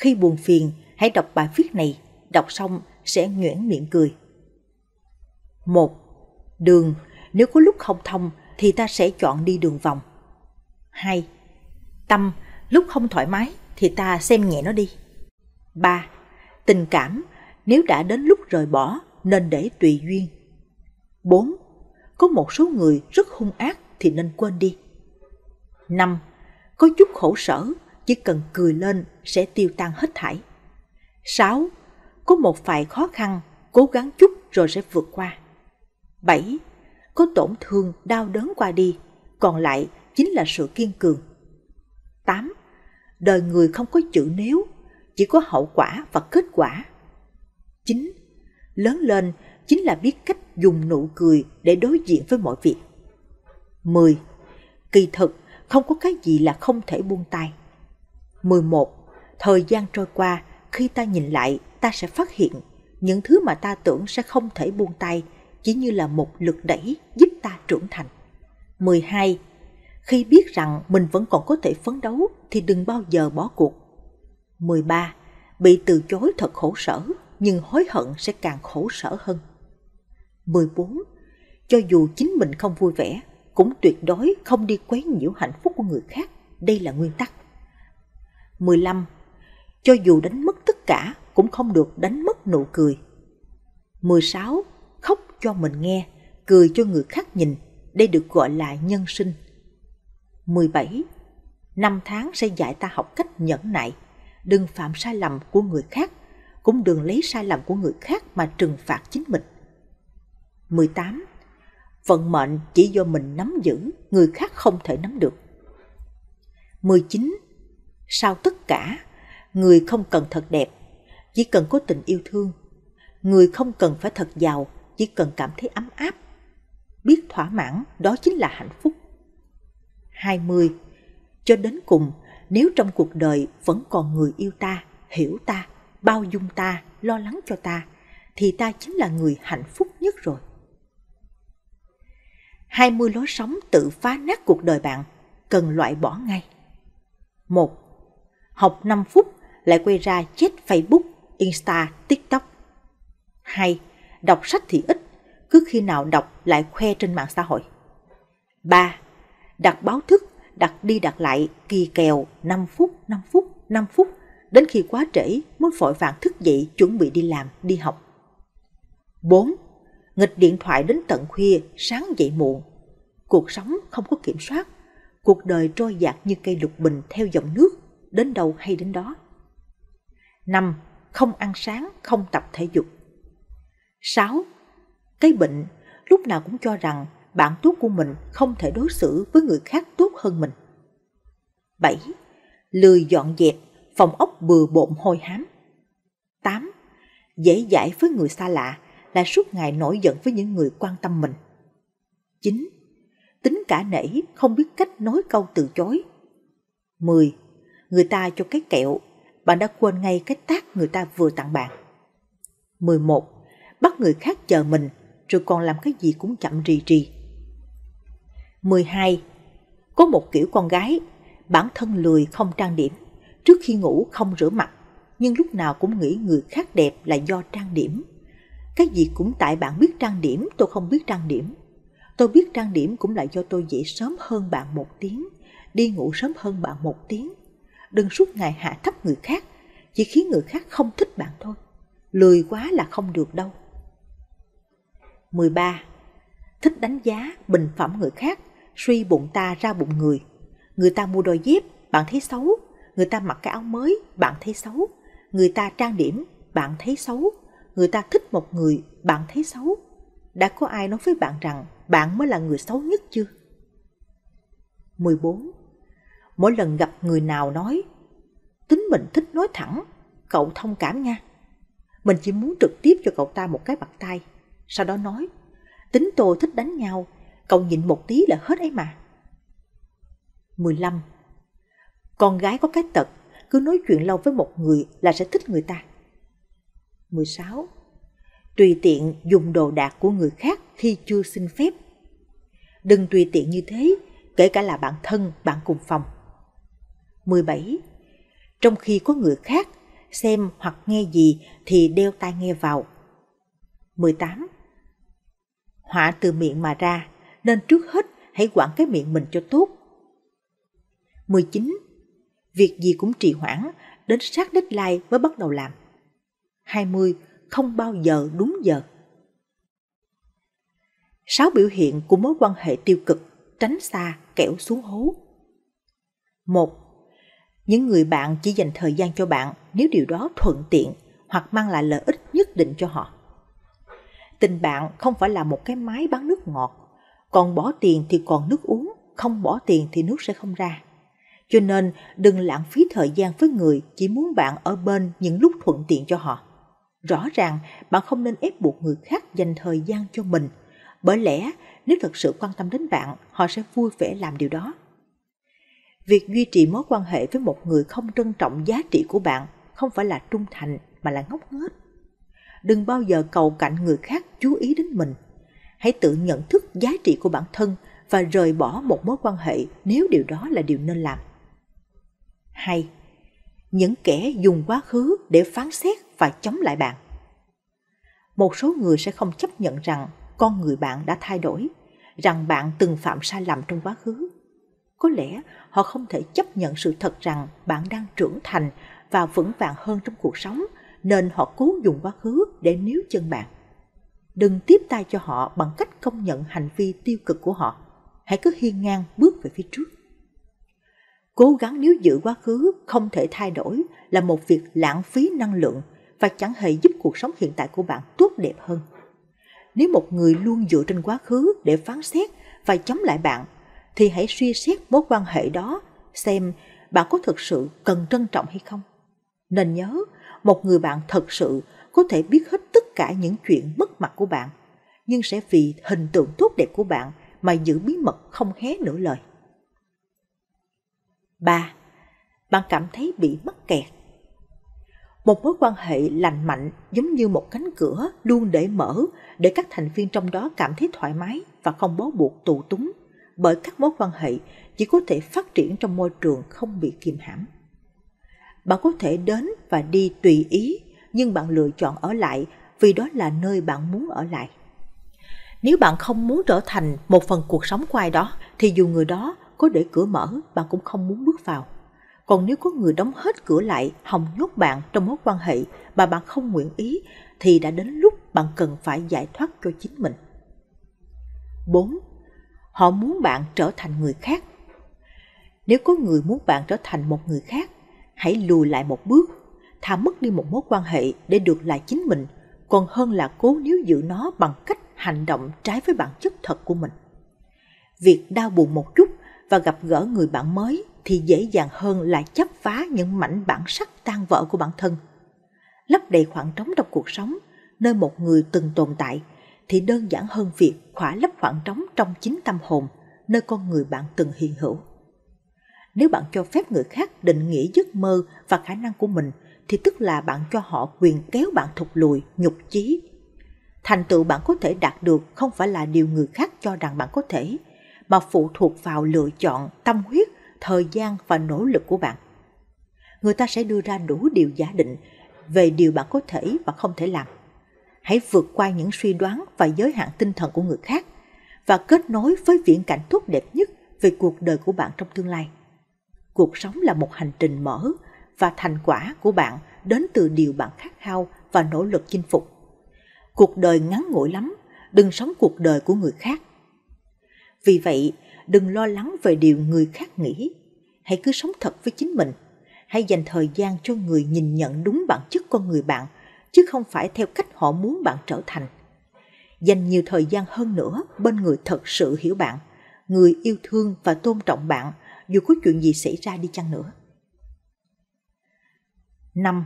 Khi buồn phiền, hãy đọc bài viết này, đọc xong sẽ nhuyễn miệng cười. một Đường, nếu có lúc không thông thì ta sẽ chọn đi đường vòng. 2. Tâm, lúc không thoải mái thì ta xem nhẹ nó đi. 3. Tình cảm, nếu đã đến lúc rời bỏ nên để tùy duyên. 4. Có một số người rất hung ác thì nên quên đi. 5. Có chút khổ sở chỉ cần cười lên sẽ tiêu tan hết thảy. 6. Có một vài khó khăn, cố gắng chút rồi sẽ vượt qua. 7. Có tổn thương, đau đớn qua đi, còn lại chính là sự kiên cường. 8. Đời người không có chữ nếu, chỉ có hậu quả và kết quả. 9. Lớn lên chính là biết cách dùng nụ cười để đối diện với mọi việc. 10. Kỳ thực, không có cái gì là không thể buông tay. 11. Thời gian trôi qua, khi ta nhìn lại, ta sẽ phát hiện những thứ mà ta tưởng sẽ không thể buông tay chỉ như là một lực đẩy giúp ta trưởng thành. 12. Khi biết rằng mình vẫn còn có thể phấn đấu thì đừng bao giờ bỏ cuộc. 13. Bị từ chối thật khổ sở, nhưng hối hận sẽ càng khổ sở hơn. 14. Cho dù chính mình không vui vẻ, cũng tuyệt đối không đi quấy nhiễu hạnh phúc của người khác. Đây là nguyên tắc. 15. Cho dù đánh mất tất cả cũng không được đánh mất nụ cười. 16. Khóc cho mình nghe, cười cho người khác nhìn, đây được gọi là nhân sinh. 17. Năm tháng sẽ dạy ta học cách nhẫn nại, đừng phạm sai lầm của người khác, cũng đừng lấy sai lầm của người khác mà trừng phạt chính mình. 18. Vận mệnh chỉ do mình nắm giữ, người khác không thể nắm được. 19 sau tất cả người không cần thật đẹp chỉ cần có tình yêu thương người không cần phải thật giàu chỉ cần cảm thấy ấm áp biết thỏa mãn đó chính là hạnh phúc 20 cho đến cùng nếu trong cuộc đời vẫn còn người yêu ta hiểu ta bao dung ta lo lắng cho ta thì ta chính là người hạnh phúc nhất rồi 20 lối sống tự phá nát cuộc đời bạn cần loại bỏ ngay. một học 5 phút lại quay ra chết Facebook, Insta, TikTok. 2. Đọc sách thì ít, cứ khi nào đọc lại khoe trên mạng xã hội. 3. Đặt báo thức, đặt đi đặt lại kỳ kèo 5 phút, 5 phút, 5 phút đến khi quá trễ mới vội vàng thức dậy chuẩn bị đi làm, đi học. 4. Nghịch điện thoại đến tận khuya, sáng dậy muộn. Cuộc sống không có kiểm soát, cuộc đời trôi dạt như cây lục bình theo dòng nước, đến đâu hay đến đó. 5. Không ăn sáng, không tập thể dục. 6. Cái bệnh lúc nào cũng cho rằng bạn tốt của mình không thể đối xử với người khác tốt hơn mình. 7. Lười dọn dẹp, phòng ốc bừa bộn hôi hám. 8. Dễ dãi với người xa lạ là suốt ngày nổi giận với những người quan tâm mình. 9. Tính cả nể không biết cách nói câu từ chối. 10 người ta cho cái kẹo, bạn đã quên ngay cái tác người ta vừa tặng bạn. 11. Bắt người khác chờ mình, rồi còn làm cái gì cũng chậm rì rì. 12. Có một kiểu con gái, bản thân lười không trang điểm, trước khi ngủ không rửa mặt, nhưng lúc nào cũng nghĩ người khác đẹp là do trang điểm. Cái gì cũng tại bạn biết trang điểm, tôi không biết trang điểm. Tôi biết trang điểm cũng là do tôi dậy sớm hơn bạn một tiếng, đi ngủ sớm hơn bạn một tiếng, đừng suốt ngày hạ thấp người khác, chỉ khiến người khác không thích bạn thôi. Lười quá là không được đâu. 13. Thích đánh giá, bình phẩm người khác, suy bụng ta ra bụng người. Người ta mua đôi dép, bạn thấy xấu. Người ta mặc cái áo mới, bạn thấy xấu. Người ta trang điểm, bạn thấy xấu. Người ta thích một người, bạn thấy xấu. Đã có ai nói với bạn rằng bạn mới là người xấu nhất chưa? 14 mỗi lần gặp người nào nói tính mình thích nói thẳng cậu thông cảm nha mình chỉ muốn trực tiếp cho cậu ta một cái bạc tay sau đó nói tính tôi thích đánh nhau cậu nhịn một tí là hết ấy mà 15. Con gái có cái tật cứ nói chuyện lâu với một người là sẽ thích người ta 16. Tùy tiện dùng đồ đạc của người khác khi chưa xin phép Đừng tùy tiện như thế, kể cả là bạn thân, bạn cùng phòng 17. Trong khi có người khác xem hoặc nghe gì thì đeo tai nghe vào. 18. Họa từ miệng mà ra, nên trước hết hãy quản cái miệng mình cho tốt. 19. Việc gì cũng trì hoãn, đến sát đích lai mới bắt đầu làm. 20. Không bao giờ đúng giờ. 6 biểu hiện của mối quan hệ tiêu cực, tránh xa, kẻo xuống hố. 1 những người bạn chỉ dành thời gian cho bạn nếu điều đó thuận tiện hoặc mang lại lợi ích nhất định cho họ. Tình bạn không phải là một cái máy bán nước ngọt, còn bỏ tiền thì còn nước uống, không bỏ tiền thì nước sẽ không ra. Cho nên đừng lãng phí thời gian với người chỉ muốn bạn ở bên những lúc thuận tiện cho họ. Rõ ràng bạn không nên ép buộc người khác dành thời gian cho mình, bởi lẽ nếu thật sự quan tâm đến bạn, họ sẽ vui vẻ làm điều đó việc duy trì mối quan hệ với một người không trân trọng giá trị của bạn không phải là trung thành mà là ngốc nghếch đừng bao giờ cầu cạnh người khác chú ý đến mình hãy tự nhận thức giá trị của bản thân và rời bỏ một mối quan hệ nếu điều đó là điều nên làm hay những kẻ dùng quá khứ để phán xét và chống lại bạn một số người sẽ không chấp nhận rằng con người bạn đã thay đổi rằng bạn từng phạm sai lầm trong quá khứ có lẽ họ không thể chấp nhận sự thật rằng bạn đang trưởng thành và vững vàng hơn trong cuộc sống, nên họ cố dùng quá khứ để níu chân bạn. Đừng tiếp tay cho họ bằng cách công nhận hành vi tiêu cực của họ. Hãy cứ hiên ngang bước về phía trước. Cố gắng níu giữ quá khứ không thể thay đổi là một việc lãng phí năng lượng và chẳng hề giúp cuộc sống hiện tại của bạn tốt đẹp hơn. Nếu một người luôn dựa trên quá khứ để phán xét và chống lại bạn thì hãy suy xét mối quan hệ đó xem bạn có thực sự cần trân trọng hay không. Nên nhớ, một người bạn thật sự có thể biết hết tất cả những chuyện mất mặt của bạn, nhưng sẽ vì hình tượng tốt đẹp của bạn mà giữ bí mật không hé nửa lời. 3. Bạn cảm thấy bị mắc kẹt một mối quan hệ lành mạnh giống như một cánh cửa luôn để mở để các thành viên trong đó cảm thấy thoải mái và không bó buộc tù túng bởi các mối quan hệ chỉ có thể phát triển trong môi trường không bị kìm hãm. Bạn có thể đến và đi tùy ý, nhưng bạn lựa chọn ở lại vì đó là nơi bạn muốn ở lại. Nếu bạn không muốn trở thành một phần cuộc sống của ai đó, thì dù người đó có để cửa mở, bạn cũng không muốn bước vào. Còn nếu có người đóng hết cửa lại, hòng nhốt bạn trong mối quan hệ mà bạn không nguyện ý, thì đã đến lúc bạn cần phải giải thoát cho chính mình. 4. Họ muốn bạn trở thành người khác. Nếu có người muốn bạn trở thành một người khác, hãy lùi lại một bước, thà mất đi một mối quan hệ để được lại chính mình, còn hơn là cố níu giữ nó bằng cách hành động trái với bản chất thật của mình. Việc đau buồn một chút và gặp gỡ người bạn mới thì dễ dàng hơn là chấp phá những mảnh bản sắc tan vỡ của bản thân. Lấp đầy khoảng trống trong cuộc sống, nơi một người từng tồn tại – thì đơn giản hơn việc khỏa lấp khoảng trống trong chính tâm hồn nơi con người bạn từng hiện hữu. Nếu bạn cho phép người khác định nghĩa giấc mơ và khả năng của mình thì tức là bạn cho họ quyền kéo bạn thụt lùi, nhục chí. Thành tựu bạn có thể đạt được không phải là điều người khác cho rằng bạn có thể, mà phụ thuộc vào lựa chọn, tâm huyết, thời gian và nỗ lực của bạn. Người ta sẽ đưa ra đủ điều giả định về điều bạn có thể và không thể làm hãy vượt qua những suy đoán và giới hạn tinh thần của người khác và kết nối với viễn cảnh tốt đẹp nhất về cuộc đời của bạn trong tương lai. Cuộc sống là một hành trình mở và thành quả của bạn đến từ điều bạn khát khao và nỗ lực chinh phục. Cuộc đời ngắn ngủi lắm, đừng sống cuộc đời của người khác. Vì vậy, đừng lo lắng về điều người khác nghĩ, hãy cứ sống thật với chính mình. Hãy dành thời gian cho người nhìn nhận đúng bản chất con người bạn – chứ không phải theo cách họ muốn bạn trở thành. Dành nhiều thời gian hơn nữa bên người thật sự hiểu bạn, người yêu thương và tôn trọng bạn dù có chuyện gì xảy ra đi chăng nữa. 5.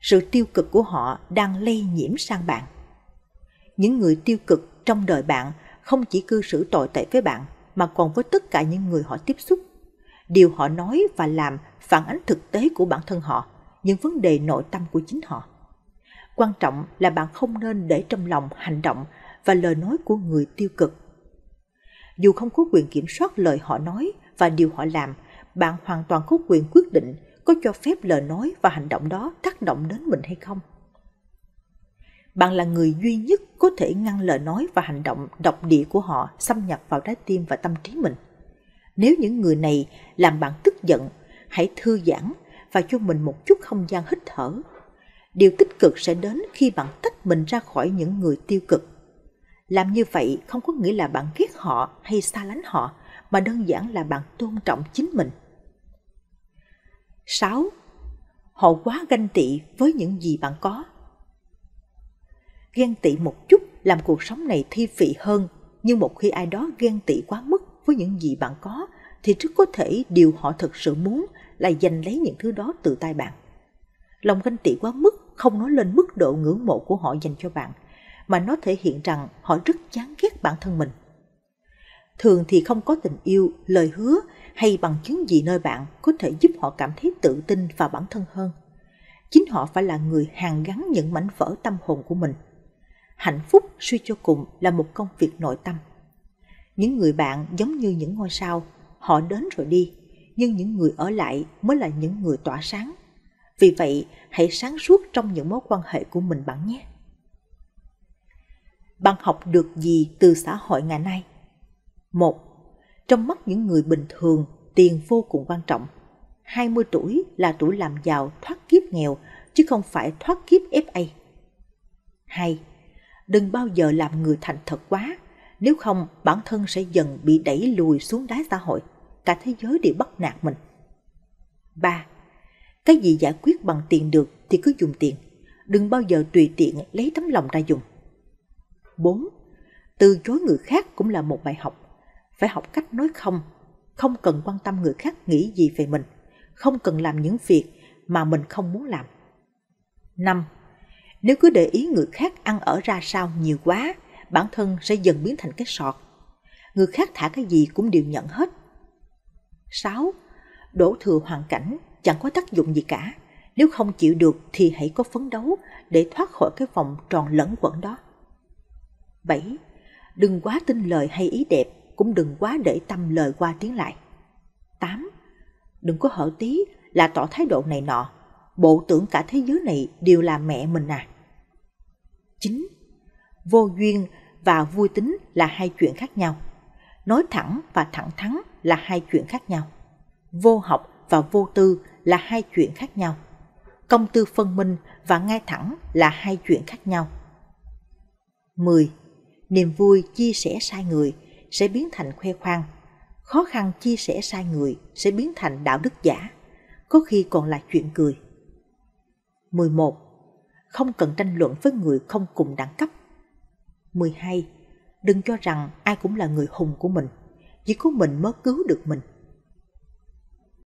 Sự tiêu cực của họ đang lây nhiễm sang bạn. Những người tiêu cực trong đời bạn không chỉ cư xử tồi tệ với bạn mà còn với tất cả những người họ tiếp xúc. Điều họ nói và làm phản ánh thực tế của bản thân họ, những vấn đề nội tâm của chính họ quan trọng là bạn không nên để trong lòng hành động và lời nói của người tiêu cực dù không có quyền kiểm soát lời họ nói và điều họ làm bạn hoàn toàn có quyền quyết định có cho phép lời nói và hành động đó tác động đến mình hay không bạn là người duy nhất có thể ngăn lời nói và hành động độc địa của họ xâm nhập vào trái tim và tâm trí mình nếu những người này làm bạn tức giận hãy thư giãn và cho mình một chút không gian hít thở điều tích cực sẽ đến khi bạn tách mình ra khỏi những người tiêu cực làm như vậy không có nghĩa là bạn ghét họ hay xa lánh họ mà đơn giản là bạn tôn trọng chính mình 6. Họ quá ganh tị với những gì bạn có. Ghen tị một chút làm cuộc sống này thi vị hơn, nhưng một khi ai đó ghen tị quá mức với những gì bạn có thì rất có thể điều họ thật sự muốn là giành lấy những thứ đó từ tay bạn. Lòng ganh tị quá mức không nói lên mức độ ngưỡng mộ của họ dành cho bạn, mà nó thể hiện rằng họ rất chán ghét bản thân mình. Thường thì không có tình yêu, lời hứa hay bằng chứng gì nơi bạn có thể giúp họ cảm thấy tự tin và bản thân hơn. Chính họ phải là người hàn gắn những mảnh vỡ tâm hồn của mình. Hạnh phúc suy cho cùng là một công việc nội tâm. Những người bạn giống như những ngôi sao, họ đến rồi đi, nhưng những người ở lại mới là những người tỏa sáng vì vậy, hãy sáng suốt trong những mối quan hệ của mình bạn nhé. Bạn học được gì từ xã hội ngày nay? Một, Trong mắt những người bình thường, tiền vô cùng quan trọng. 20 tuổi là tuổi làm giàu thoát kiếp nghèo, chứ không phải thoát kiếp FA. hai Đừng bao giờ làm người thành thật quá, nếu không bản thân sẽ dần bị đẩy lùi xuống đáy xã hội, cả thế giới đều bắt nạt mình. 3 cái gì giải quyết bằng tiền được thì cứ dùng tiền. Đừng bao giờ tùy tiện lấy tấm lòng ra dùng. 4. Từ chối người khác cũng là một bài học. Phải học cách nói không, không cần quan tâm người khác nghĩ gì về mình, không cần làm những việc mà mình không muốn làm. 5. Nếu cứ để ý người khác ăn ở ra sao nhiều quá, bản thân sẽ dần biến thành cái sọt. Người khác thả cái gì cũng đều nhận hết. 6. Đổ thừa hoàn cảnh, chẳng có tác dụng gì cả. Nếu không chịu được thì hãy có phấn đấu để thoát khỏi cái vòng tròn lẫn quẩn đó. 7. Đừng quá tin lời hay ý đẹp, cũng đừng quá để tâm lời qua tiếng lại. 8. Đừng có hở tí là tỏ thái độ này nọ, bộ tưởng cả thế giới này đều là mẹ mình à. 9. Vô duyên và vui tính là hai chuyện khác nhau. Nói thẳng và thẳng thắn là hai chuyện khác nhau. Vô học và vô tư là hai chuyện khác nhau. Công tư phân minh và ngay thẳng là hai chuyện khác nhau. 10. Niềm vui chia sẻ sai người sẽ biến thành khoe khoang. Khó khăn chia sẻ sai người sẽ biến thành đạo đức giả, có khi còn là chuyện cười. 11. Không cần tranh luận với người không cùng đẳng cấp. 12. Đừng cho rằng ai cũng là người hùng của mình, chỉ có mình mới cứu được mình.